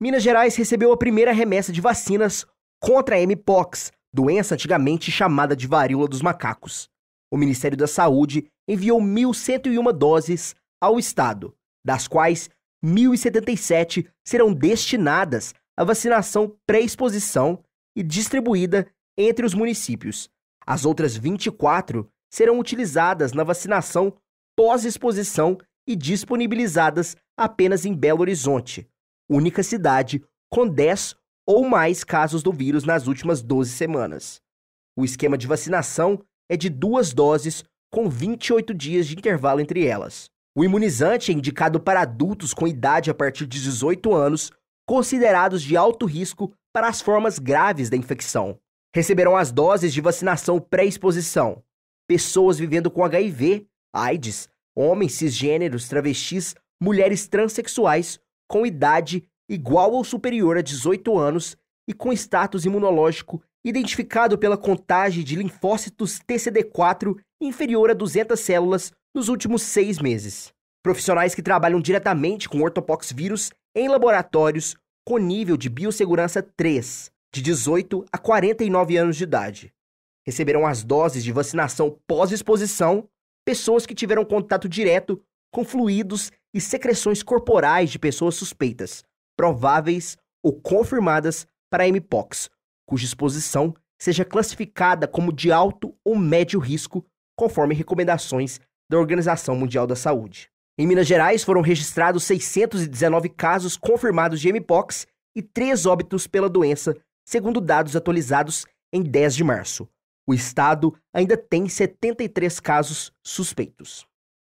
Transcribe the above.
Minas Gerais recebeu a primeira remessa de vacinas contra a Mpox, doença antigamente chamada de varíola dos macacos. O Ministério da Saúde enviou 1.101 doses ao estado, das quais 1.077 serão destinadas à vacinação pré-exposição e distribuída entre os municípios. As outras 24 serão utilizadas na vacinação pós-exposição e disponibilizadas apenas em Belo Horizonte, única cidade com 10 ou mais casos do vírus nas últimas 12 semanas. O esquema de vacinação é de duas doses com 28 dias de intervalo entre elas. O imunizante é indicado para adultos com idade a partir de 18 anos, considerados de alto risco para as formas graves da infecção. Receberão as doses de vacinação pré-exposição. Pessoas vivendo com HIV, AIDS, homens cisgêneros, travestis, mulheres transexuais com idade igual ou superior a 18 anos e com status imunológico identificado pela contagem de linfócitos TCD4 inferior a 200 células nos últimos seis meses. Profissionais que trabalham diretamente com ortopox vírus em laboratórios com nível de biossegurança 3, de 18 a 49 anos de idade. Receberão as doses de vacinação pós-exposição pessoas que tiveram contato direto com fluidos e secreções corporais de pessoas suspeitas, prováveis ou confirmadas para MPOX, cuja exposição seja classificada como de alto ou médio risco, conforme recomendações da Organização Mundial da Saúde. Em Minas Gerais, foram registrados 619 casos confirmados de MPOX e três óbitos pela doença, segundo dados atualizados em 10 de março. O estado ainda tem 73 casos suspeitos.